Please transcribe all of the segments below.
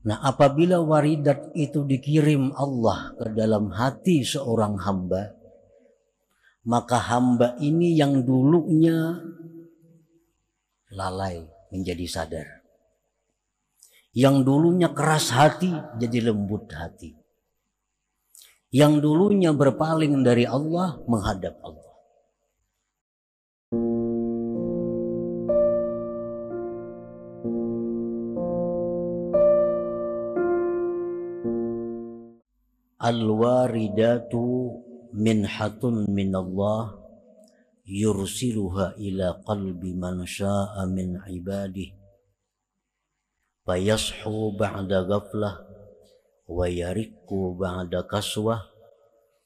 Nah, apabila waridat itu dikirim Allah ke dalam hati seorang hamba, maka hamba ini yang dulunya lalai menjadi sadar. Yang dulunya keras hati jadi lembut hati. Yang dulunya berpaling dari Allah menghadap Allah. الواردات منحة من الله يرسلها إلى قلب من شاء من عباده فيصحو بعد غفلة ويرق بعد قسوة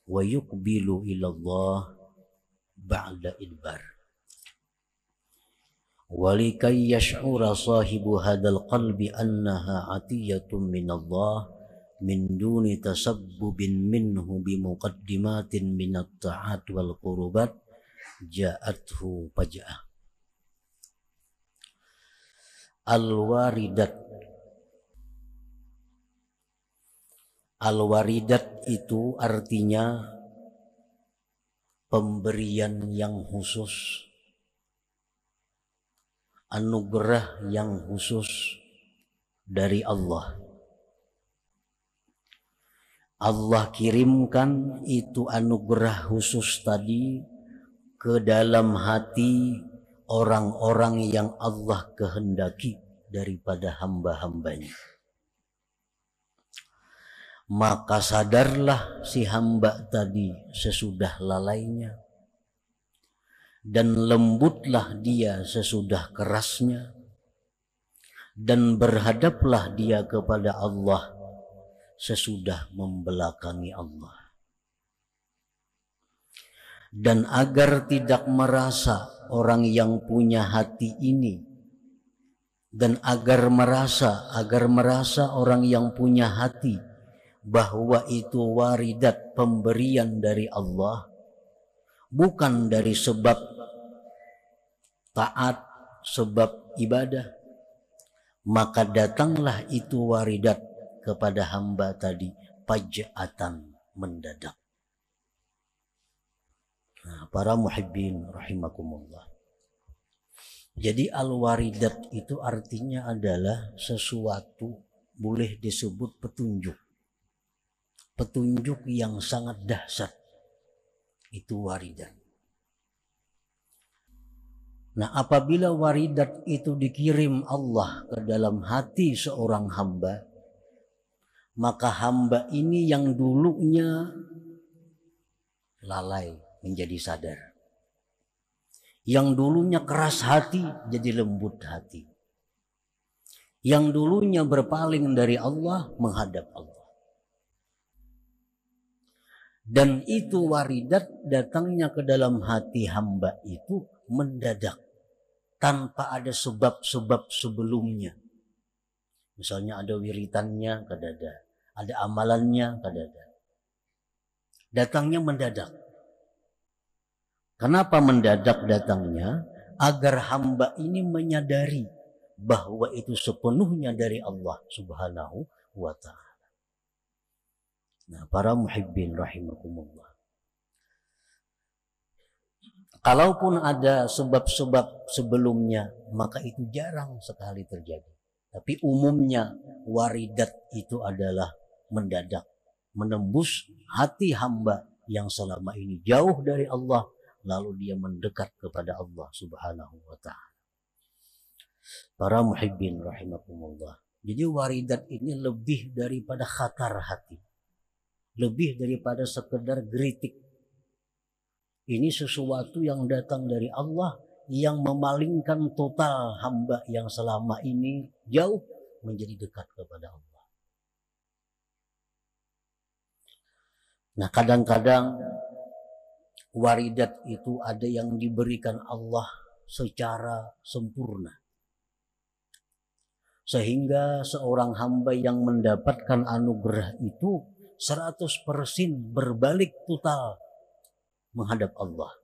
ويقبل إلى الله بعد إدبار ولكي يشعر صاحب هذا القلب أنها عطية من الله min duni tasabbubin minhu bimuqaddimatin minat ta'at wal qurubat ja'athu paja'ah al-waridat al-waridat itu artinya pemberian yang khusus anugerah yang khusus dari Allah Allah kirimkan itu anugerah khusus tadi ke dalam hati orang-orang yang Allah kehendaki daripada hamba-hambanya. Maka sadarlah si hamba tadi sesudah lalainya dan lembutlah dia sesudah kerasnya dan berhadaplah dia kepada Allah sesudah membelakangi Allah. Dan agar tidak merasa orang yang punya hati ini dan agar merasa agar merasa orang yang punya hati bahwa itu waridat pemberian dari Allah bukan dari sebab taat sebab ibadah maka datanglah itu waridat kepada hamba tadi pajatan mendadak. Nah, para muhibbin rahimakumullah. Jadi al-waridat itu artinya adalah sesuatu boleh disebut petunjuk. Petunjuk yang sangat dahsyat. Itu waridat. Nah, apabila waridat itu dikirim Allah ke dalam hati seorang hamba, maka hamba ini yang dulunya lalai menjadi sadar. Yang dulunya keras hati jadi lembut hati. Yang dulunya berpaling dari Allah menghadap Allah. Dan itu waridat datangnya ke dalam hati hamba itu mendadak. Tanpa ada sebab-sebab sebelumnya. Misalnya ada wiritannya ke dada ada amalannya, kadang Datangnya mendadak. Kenapa mendadak datangnya? Agar hamba ini menyadari bahwa itu sepenuhnya dari Allah Subhanahu wa taala. Nah, para muhibbin rahimakumullah. Kalaupun ada sebab-sebab sebelumnya, maka itu jarang sekali terjadi. Tapi umumnya waridat itu adalah mendadak menembus hati hamba yang selama ini jauh dari Allah lalu dia mendekat kepada Allah Subhanahu wa taala. Para muhibbin rahimakumullah. Jadi waridat ini lebih daripada khatar hati. Lebih daripada sekedar kritik Ini sesuatu yang datang dari Allah yang memalingkan total hamba yang selama ini jauh menjadi dekat kepada Allah. Nah kadang-kadang waridat itu ada yang diberikan Allah secara sempurna. Sehingga seorang hamba yang mendapatkan anugerah itu 100% berbalik total menghadap Allah.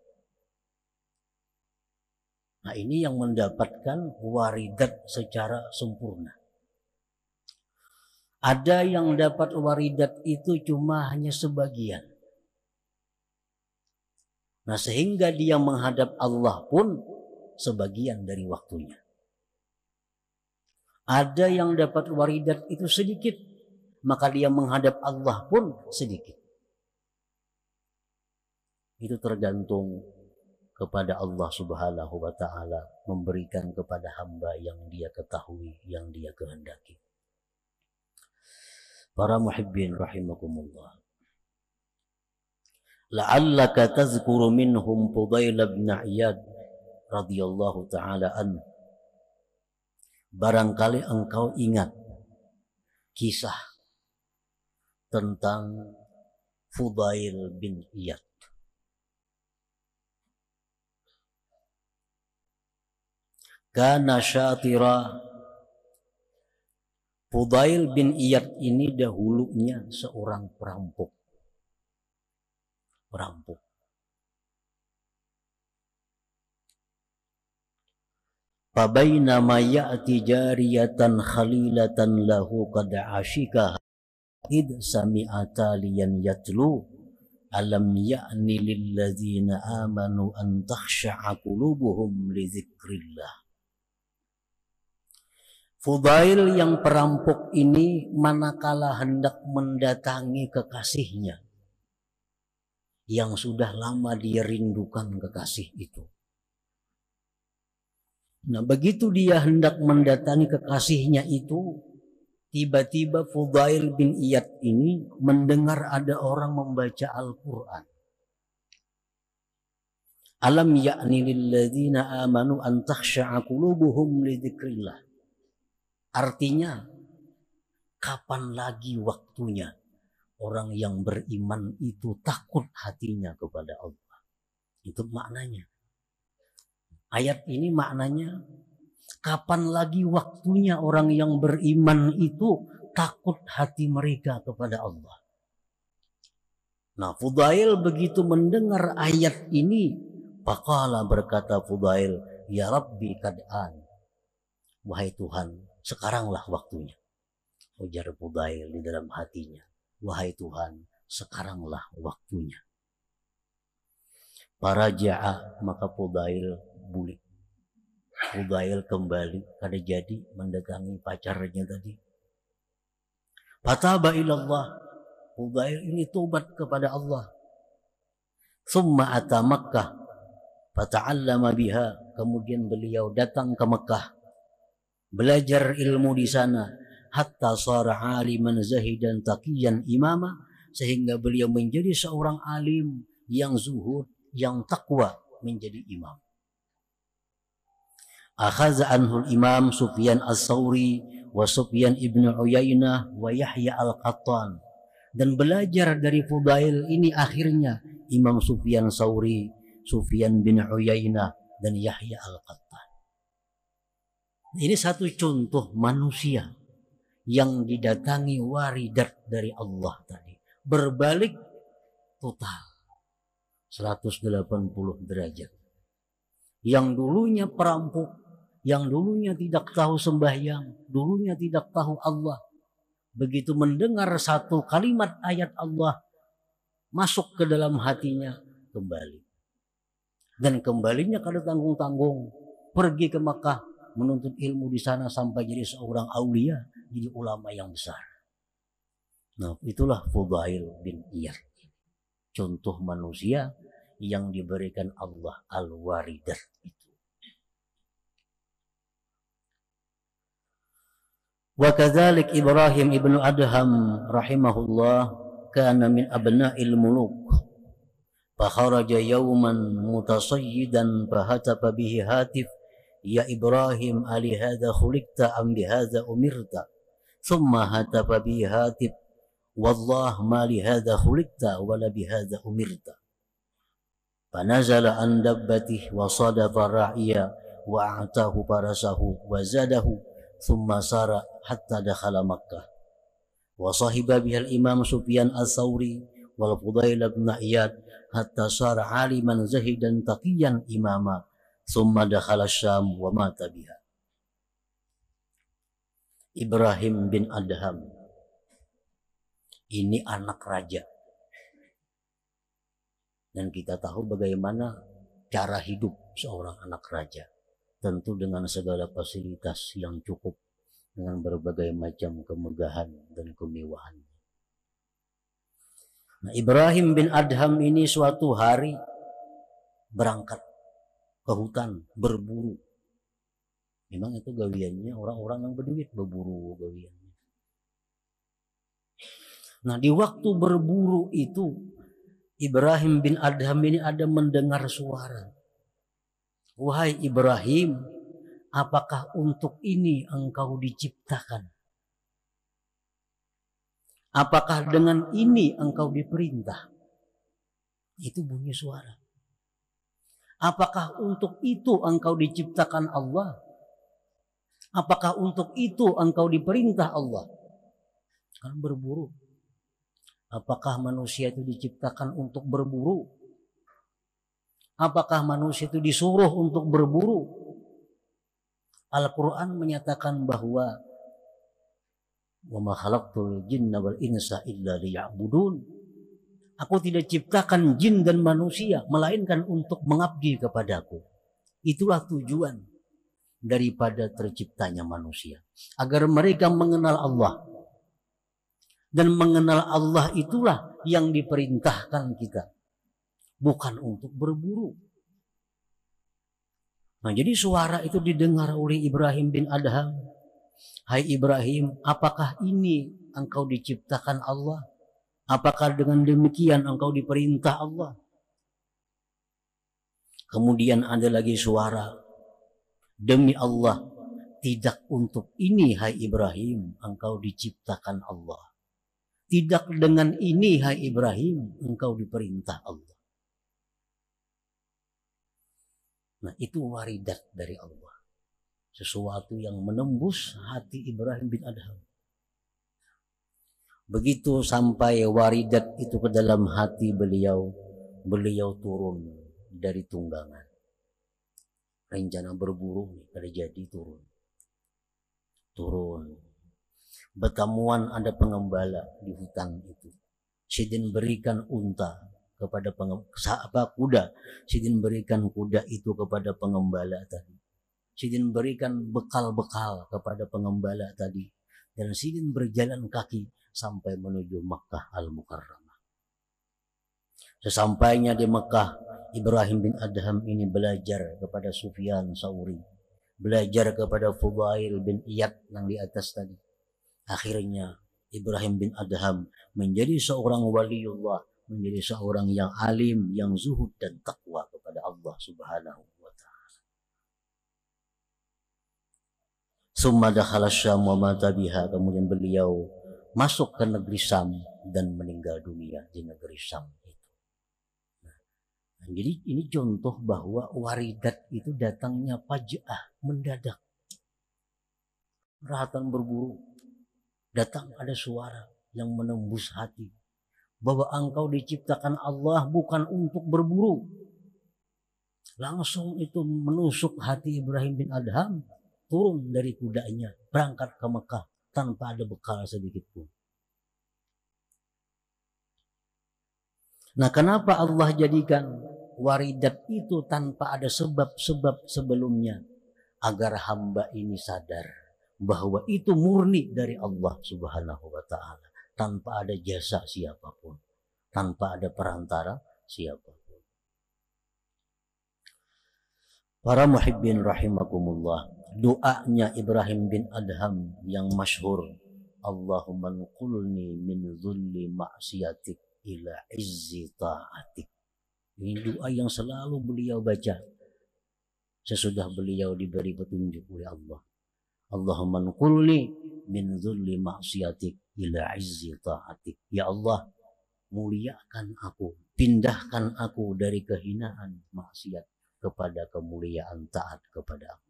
Nah ini yang mendapatkan waridat secara sempurna. Ada yang dapat waridat itu cuma hanya sebagian. Nah sehingga dia menghadap Allah pun sebagian dari waktunya. Ada yang dapat waridat itu sedikit, maka dia menghadap Allah pun sedikit. Itu tergantung kepada Allah Subhanahu wa taala memberikan kepada hamba yang dia ketahui, yang dia kehendaki para muhibbin rahimakumullah. La'allaka tazkuru minhum Fudail bin Iyad radhiyallahu taala an. Barangkali engkau ingat kisah tentang Fudail bin Iyad. Kana syatira Fudail bin Iyad ini dahulunya seorang perampok. Perampok. Fabainama ya'ti jariyatan khalilatan lahu qad ashika id sami'ata liyan yatlu alam ya'ni lilladzina amanu an takhsha'a qulubuhum li dzikrillah Fudail yang perampok ini manakala hendak mendatangi kekasihnya yang sudah lama dia rindukan kekasih itu. Nah, begitu dia hendak mendatangi kekasihnya itu, tiba-tiba Fudail bin Iyad ini mendengar ada orang membaca Al-Qur'an. Alam yakni lilladzina amanu an takhsha'a Artinya, kapan lagi waktunya orang yang beriman itu takut hatinya kepada Allah. Itu maknanya. Ayat ini maknanya kapan lagi waktunya orang yang beriman itu takut hati mereka kepada Allah. Nah Fudail begitu mendengar ayat ini. Pakala berkata Fudail, Ya Rabbi kad'an. Wahai Tuhan, sekaranglah waktunya. Ujar Fudail di dalam hatinya, wahai Tuhan, sekaranglah waktunya. Para ja'a maka Fudail bulik. Fudail kembali karena jadi mendatangi pacarnya tadi. Fataba ilallah. Fudail ini tobat kepada Allah. Summa ata Makkah. Fata'allama biha. Kemudian beliau datang ke Mekah belajar ilmu di sana hatta sara aliman zahidan taqiyan imama sehingga beliau menjadi seorang alim yang zuhud yang takwa menjadi imam akhadha anhu imam Sufyan as-Sauri wa Sufyan ibn Uyainah wa Yahya al-Qattan dan belajar dari Fudail ini akhirnya Imam Sufyan Sauri Sufyan bin Uyainah dan Yahya al-Qattan ini satu contoh manusia yang didatangi waridat dari Allah tadi. Berbalik total. 180 derajat. Yang dulunya perampok, yang dulunya tidak tahu sembahyang, dulunya tidak tahu Allah. Begitu mendengar satu kalimat ayat Allah masuk ke dalam hatinya kembali. Dan kembalinya kalau tanggung-tanggung, pergi ke Mekah, menuntut ilmu di sana sampai jadi seorang aulia, jadi ulama yang besar. Nah, itulah Fudail bin Iyad. Contoh manusia yang diberikan Allah al-waridah itu. Wa kadzalik Ibrahim ibnu Adham rahimahullah kana min abna'il muluk. kharaja yawman mutasayyidan hatafa bihi hatif يا إبراهيم ألهذا خلقت أم بهذا أمرت ثم هتف بي هاتف والله ما لهذا خلقت ولا بهذا أمرت فنزل عن دبته وصادف رعيا وأعطاه فرسه وزاده ثم سار حتى دخل مكة وصاحب بها الإمام سفيان الثوري والفضيل بن إياد حتى صار عالما زهدا تقيا إماما summa dakhala syam wa mata biha Ibrahim bin Adham ini anak raja dan kita tahu bagaimana cara hidup seorang anak raja tentu dengan segala fasilitas yang cukup dengan berbagai macam kemegahan dan kemewahan Nah, Ibrahim bin Adham ini suatu hari berangkat ke hutan berburu. Memang itu gawiannya orang-orang yang berduit berburu gawiannya. Nah di waktu berburu itu Ibrahim bin Adham ini ada mendengar suara. Wahai Ibrahim, apakah untuk ini engkau diciptakan? Apakah dengan ini engkau diperintah? Itu bunyi suara. Apakah untuk itu engkau diciptakan Allah? Apakah untuk itu engkau diperintah Allah? Kan berburu. Apakah manusia itu diciptakan untuk berburu? Apakah manusia itu disuruh untuk berburu? Al-Quran menyatakan bahwa وَمَا خَلَقْتُ الْجِنَّ وَالْإِنْسَ إِلَّا لِيَعْبُدُونَ Aku tidak ciptakan jin dan manusia, melainkan untuk mengabdi kepadaku. Itulah tujuan daripada terciptanya manusia. Agar mereka mengenal Allah. Dan mengenal Allah itulah yang diperintahkan kita. Bukan untuk berburu. Nah jadi suara itu didengar oleh Ibrahim bin Adham. Hai Ibrahim, apakah ini engkau diciptakan Allah? Apakah dengan demikian engkau diperintah Allah? Kemudian ada lagi suara. Demi Allah, tidak untuk ini hai Ibrahim engkau diciptakan Allah. Tidak dengan ini hai Ibrahim engkau diperintah Allah. Nah itu waridat dari Allah. Sesuatu yang menembus hati Ibrahim bin Adham Begitu sampai waridat itu ke dalam hati beliau, beliau turun dari tunggangan. Rencana berburu terjadi turun. Turun. Bertemuan ada pengembala di hutan itu. Sidin berikan unta kepada apa, kuda. Sidin berikan kuda itu kepada pengembala tadi. Sidin berikan bekal-bekal kepada pengembala tadi. Dan Sidin berjalan kaki sampai menuju Makkah Al-Mukarramah. Sesampainya di Makkah, Ibrahim bin Adham ini belajar kepada Sufyan Sauri, belajar kepada Fubail bin Iyad yang di atas tadi. Akhirnya Ibrahim bin Adham menjadi seorang waliullah, menjadi seorang yang alim, yang zuhud dan takwa kepada Allah Subhanahu wa taala. Summa dakhala Syam wa mata biha. Kemudian beliau masuk ke negeri Sam dan meninggal dunia di negeri Sam itu. Nah, nah jadi ini contoh bahwa waridat itu datangnya pajah mendadak. Rahatan berburu. Datang ada suara yang menembus hati. Bahwa engkau diciptakan Allah bukan untuk berburu. Langsung itu menusuk hati Ibrahim bin Adham. Turun dari kudanya. Berangkat ke Mekah tanpa ada bekal sedikit pun. Nah, kenapa Allah jadikan waridat itu tanpa ada sebab-sebab sebelumnya agar hamba ini sadar bahwa itu murni dari Allah Subhanahu wa taala tanpa ada jasa siapapun, tanpa ada perantara siapapun. Para muhibbin rahimakumullah doanya Ibrahim bin Adham yang masyhur Allahumma nukulni min dhulli maksiatik ila izzi ta'atik ini doa yang selalu beliau baca sesudah beliau diberi petunjuk oleh Allah Allahumma nukulni min dhulli maksiatik ila izzi ta'atik ya Allah muliakan aku pindahkan aku dari kehinaan maksiat kepada kemuliaan taat kepada aku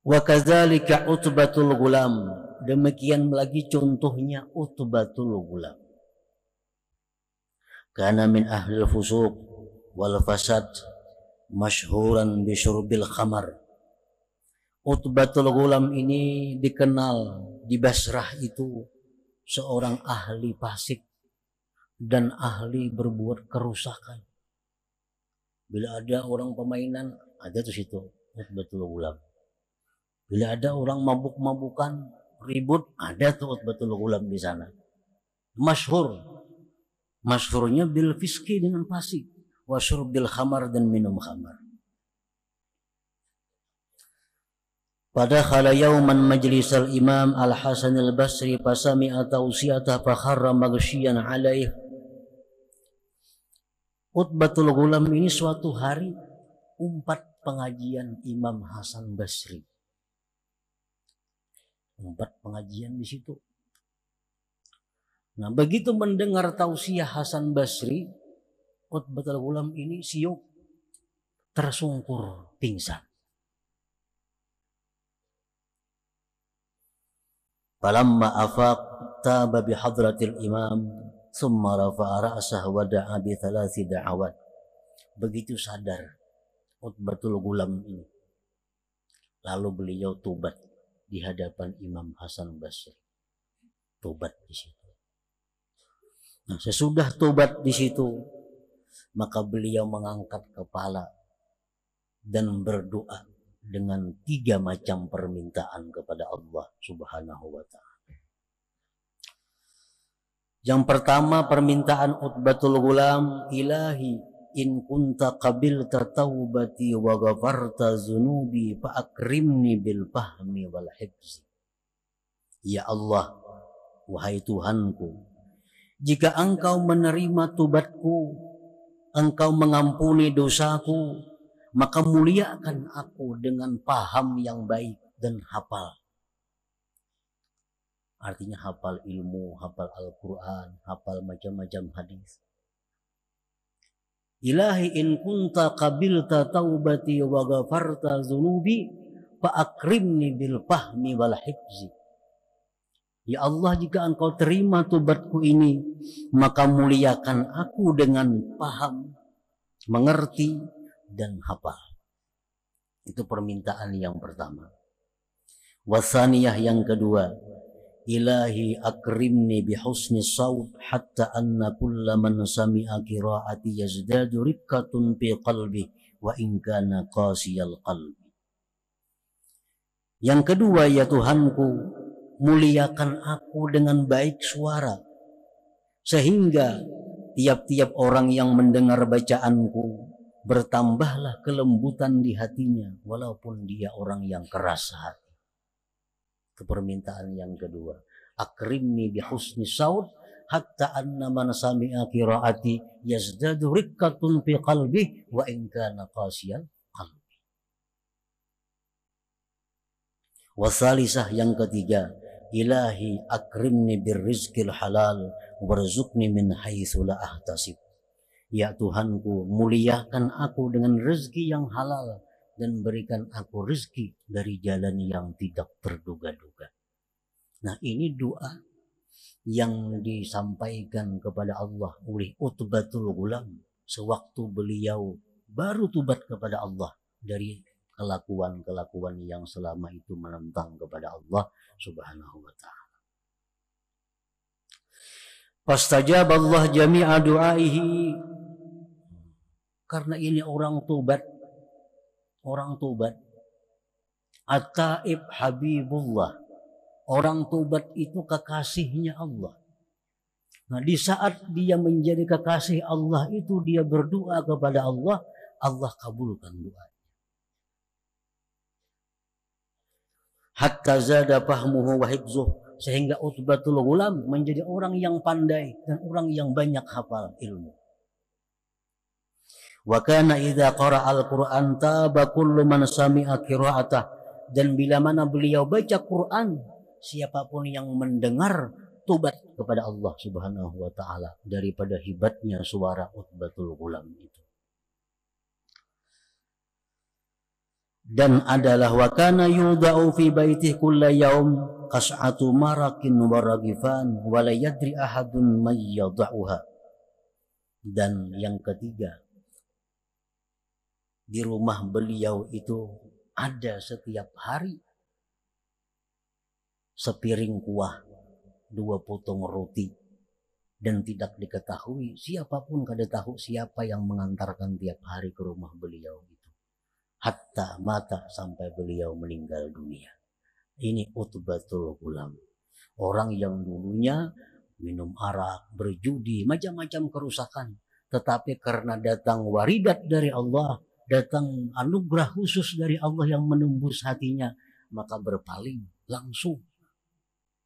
Wa kadzalika utbatul gulam. Demikian lagi contohnya utbatul gulam. Karena min ahli fusuq wal fasad masyhuran bi syurbil khamar. Utbatul gulam ini dikenal di Basrah itu seorang ahli pasik dan ahli berbuat kerusakan. Bila ada orang pemainan, ada tuh situ Utbatul gulam Bila ada orang mabuk-mabukan, ribut, ada tuh betul ulam di sana. Masyhur. Masyhurnya bil fiski dengan fasik. Wasyur bil khamar dan minum khamar. Pada khala yauman majlis al-imam al-Hasan al-Basri pasami atau tawsiyatah fakharra magsyian alaih. Utbatul Gulam ini suatu hari empat pengajian Imam Hasan Basri tempat pengajian di situ. Nah, begitu mendengar tausiah Hasan Basri, Utbatul ulam ini siuk tersungkur pingsan. Falamma afaq taba bi hadratil imam thumma rafa'a ra'sah wa da'a bi thalathi da'awat. Begitu sadar Utbatul Gulam ini. Lalu beliau tubat di hadapan Imam Hasan Basri. Tobat di situ. Nah, sesudah tobat di situ, maka beliau mengangkat kepala dan berdoa dengan tiga macam permintaan kepada Allah Subhanahu wa taala. Yang pertama permintaan Utbatul Gulam, Ilahi in kunta qabilta taubati wa ghafarta zunubi fa akrimni bil fahmi wal hifzi ya Allah wahai Tuhanku jika engkau menerima tubatku engkau mengampuni dosaku maka muliakan aku dengan paham yang baik dan hafal artinya hafal ilmu hafal Al-Qur'an hafal macam-macam hadis Ilahi in kunta qabilta taubati wa ghafarta fa fa'akrimni bil fahmi wal hifzi. Ya Allah jika engkau terima tobatku ini maka muliakan aku dengan paham, mengerti dan hafal. Itu permintaan yang pertama. Wasaniyah yang kedua, ilahi akrimni bihusni sawt hatta anna kulla man sami'a kira'ati yazdadu ribkatun pi qalbi wa inkana qasiyal qalbi yang kedua ya Tuhanku muliakan aku dengan baik suara sehingga tiap-tiap orang yang mendengar bacaanku bertambahlah kelembutan di hatinya walaupun dia orang yang keras hati itu permintaan yang kedua. Akrimni bihusni saud hatta anna man sami'a qiraati yazdadu rikkatun fi qalbi wa in kana qasiyan qalbi. Wasalisah yang ketiga, ilahi akrimni birrizqil halal warzuqni min haitsu la ahtasib. Ya Tuhanku, muliakan aku dengan rezeki yang halal dan berikan aku rezeki dari jalan yang tidak terduga-duga. Nah ini doa yang disampaikan kepada Allah oleh Utbatul Gulam sewaktu beliau baru tubat kepada Allah dari kelakuan-kelakuan yang selama itu menentang kepada Allah Subhanahu wa taala. Fastajab Allah jami'a du'aihi. Karena ini orang tubat orang tobat. At-Taib Habibullah. Orang tobat itu kekasihnya Allah. Nah, di saat dia menjadi kekasih Allah itu dia berdoa kepada Allah, Allah kabulkan doanya. Hatta zada fahmuhu wa hibzuh sehingga Utbatul Gulam menjadi orang yang pandai dan orang yang banyak hafal ilmu. Wa kana idza qara' al-Qur'an taba kullu man sami'a qira'atah. Dan bila mana beliau baca Quran, siapapun yang mendengar tobat kepada Allah Subhanahu wa taala daripada hibatnya suara Utbatul Ghulam itu. Dan adalah wa kana yudau fi baitih kulla yaum qas'atu marakin wa ragifan wa la yadri ahadun may yad'uha. Dan yang ketiga, di rumah beliau itu ada setiap hari sepiring kuah, dua potong roti. Dan tidak diketahui siapapun kada tahu siapa yang mengantarkan tiap hari ke rumah beliau itu. Hatta mata sampai beliau meninggal dunia. Ini utbatul ulam. Orang yang dulunya minum arak, berjudi, macam-macam kerusakan. Tetapi karena datang waridat dari Allah, datang anugerah khusus dari Allah yang menembus hatinya, maka berpaling langsung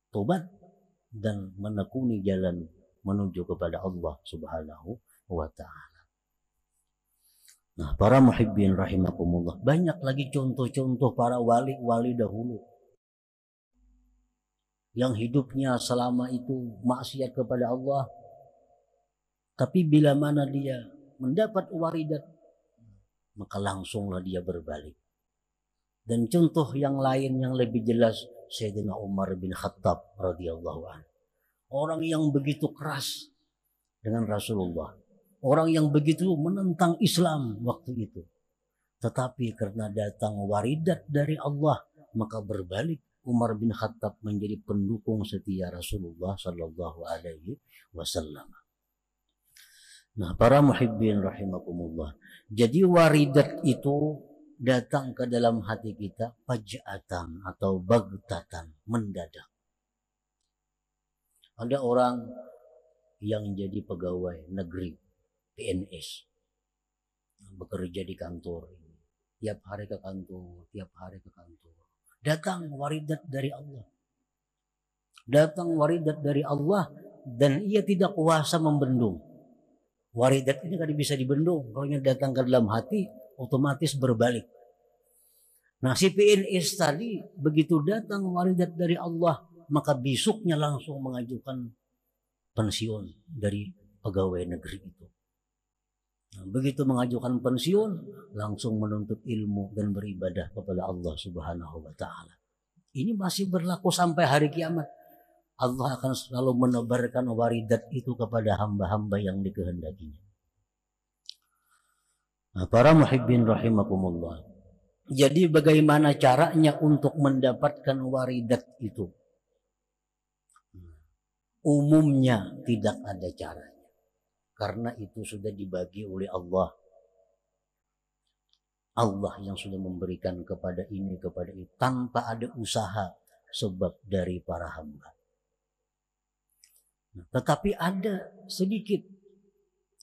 tobat dan menekuni jalan menuju kepada Allah Subhanahu wa taala. Nah, para muhibbin rahimakumullah, banyak lagi contoh-contoh para wali-wali dahulu yang hidupnya selama itu maksiat kepada Allah. Tapi bila mana dia mendapat waridat maka langsunglah dia berbalik. Dan contoh yang lain yang lebih jelas Sayyidina Umar bin Khattab radhiyallahu an. Orang yang begitu keras dengan Rasulullah. Orang yang begitu menentang Islam waktu itu. Tetapi karena datang waridat dari Allah maka berbalik Umar bin Khattab menjadi pendukung setia Rasulullah sallallahu Alaihi Wasallam. Nah, para muhibbin rahimakumullah. Jadi waridat itu datang ke dalam hati kita pajatan atau bagtatan, mendadak. Ada orang yang jadi pegawai negeri, PNS, bekerja di kantor, tiap hari ke kantor, tiap hari ke kantor. Datang waridat dari Allah. Datang waridat dari Allah dan ia tidak kuasa membendung Waridat ini kan bisa dibendung. Kalau datang ke dalam hati, otomatis berbalik. Nah si PNS tadi begitu datang waridat dari Allah, maka bisuknya langsung mengajukan pensiun dari pegawai negeri itu. Nah, begitu mengajukan pensiun, langsung menuntut ilmu dan beribadah kepada Allah Subhanahu wa taala. Ini masih berlaku sampai hari kiamat. Allah akan selalu menebarkan waridat itu kepada hamba-hamba yang dikehendakinya. Nah, para muhibbin rahimakumullah. Jadi bagaimana caranya untuk mendapatkan waridat itu? Umumnya tidak ada caranya. Karena itu sudah dibagi oleh Allah. Allah yang sudah memberikan kepada ini, kepada itu. Tanpa ada usaha sebab dari para hamba. Nah. tetapi ada sedikit,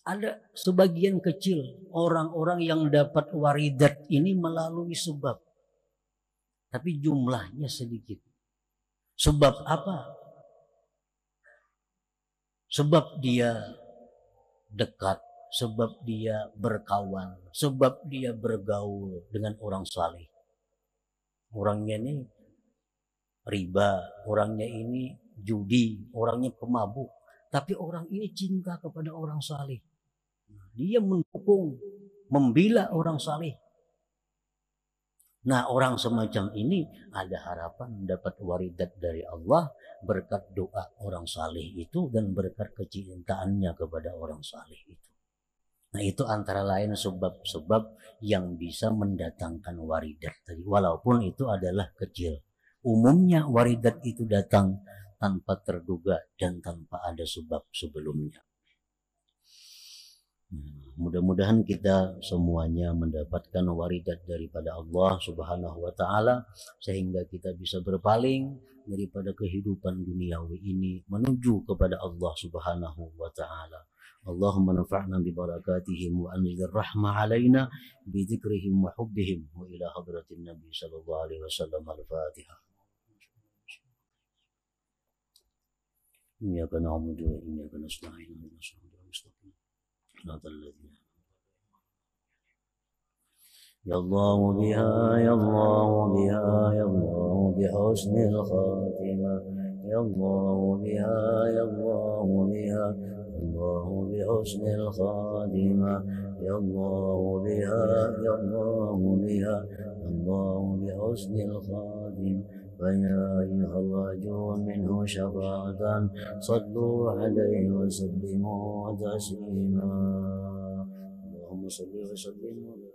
ada sebagian kecil orang-orang yang dapat waridat ini melalui sebab. Tapi jumlahnya sedikit. Sebab apa? Sebab dia dekat, sebab dia berkawan, sebab dia bergaul dengan orang saleh. Orangnya ini riba, orangnya ini judi, orangnya pemabuk. Tapi orang ini cinta kepada orang saleh. Nah, dia mendukung, membela orang saleh. Nah orang semacam ini ada harapan dapat waridat dari Allah berkat doa orang saleh itu dan berkat kecintaannya kepada orang saleh itu. Nah itu antara lain sebab-sebab yang bisa mendatangkan waridat tadi. Walaupun itu adalah kecil. Umumnya waridat itu datang tanpa terduga dan tanpa ada sebab sebelumnya. Hmm, mudah-mudahan kita semuanya mendapatkan waridat daripada Allah Subhanahu wa taala sehingga kita bisa berpaling daripada kehidupan duniawi ini menuju kepada Allah Subhanahu wa taala. Allahumma nafa'na bi barakatihim wa anzil rahmah alaina bi dzikrihim wa hubbihim wa ila hadratin nabi sallallahu alaihi wasallam al-fatihah. إياك نعبد وإياك نستعين اهدنا الصراط المستقيم صراط الذين يا الله بها يا الله بها يا الله بحسن الخاتمة يا الله بها يا الله بها يا الله بحسن الخاتمة يا الله بها يا الله بها يا الله بحسن الخاتمة ولا يخرجون منه شفاعة صلوا عليه وسلموا تسليما اللهم صل وسلم وبارك